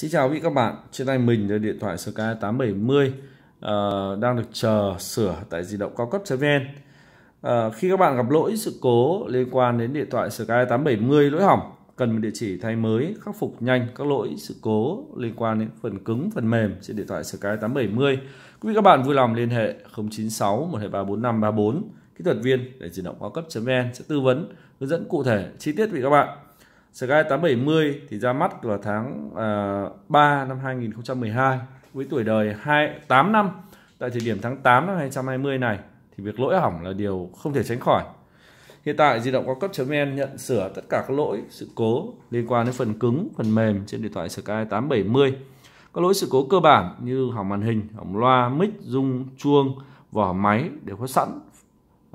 Xin chào quý vị các bạn, trên tay mình là điện thoại Sky 870 uh, ờ, đang được chờ sửa tại di động cao cấp.vn. Uh, ờ, khi các bạn gặp lỗi sự cố liên quan đến điện thoại Sky 870 lỗi hỏng, cần một địa chỉ thay mới khắc phục nhanh các lỗi sự cố liên quan đến phần cứng, phần mềm trên điện thoại Sky 870. Quý vị các bạn vui lòng liên hệ 096 1234 534 kỹ thuật viên để di động cao cấp.vn sẽ tư vấn hướng dẫn cụ thể chi tiết với các bạn. Sky 870 thì ra mắt vào tháng uh, ờ, 3 năm 2012 với tuổi đời 2, 8 năm tại thời điểm tháng 8 năm 2020 này thì việc lỗi hỏng là điều không thể tránh khỏi. Hiện tại di động cao cấp.vn nhận sửa tất cả các lỗi sự cố liên quan đến phần cứng, phần mềm trên điện thoại Sky 870. Các lỗi sự cố cơ bản như hỏng màn hình, hỏng loa, mic, rung, chuông, vỏ máy đều có sẵn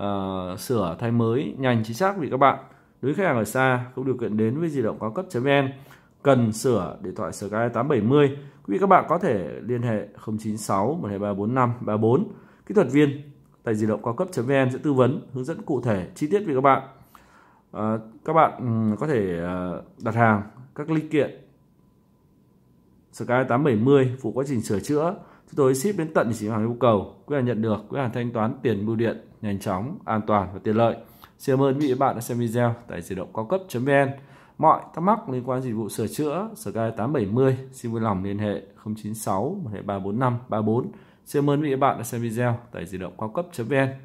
uh, sửa thay mới nhanh chính xác vì các bạn đối với khách hàng ở xa cũng điều kiện đến với di động cao cấp.vn cần sửa điện thoại Sky 870 quý vị các bạn có thể liên hệ 096 12345 34 kỹ thuật viên tại di động cao cấp.vn sẽ tư vấn hướng dẫn cụ thể chi tiết với các bạn à, các bạn có thể à, đặt hàng các linh kiện Sky 870 phụ quá trình sửa chữa chúng tôi ship đến tận địa chỉ hàng yêu cầu quý hàng nhận được quý hàng thanh toán tiền bưu điện nhanh chóng an toàn và tiện lợi Xin cảm ơn quý vị và bạn đã xem video tại di động cao cấp.vn. Mọi thắc mắc liên quan dịch vụ sửa chữa Sky 870 xin vui lòng liên hệ 096 12345 34. Xin cảm ơn quý vị và bạn đã xem video tại di động cao cấp.vn.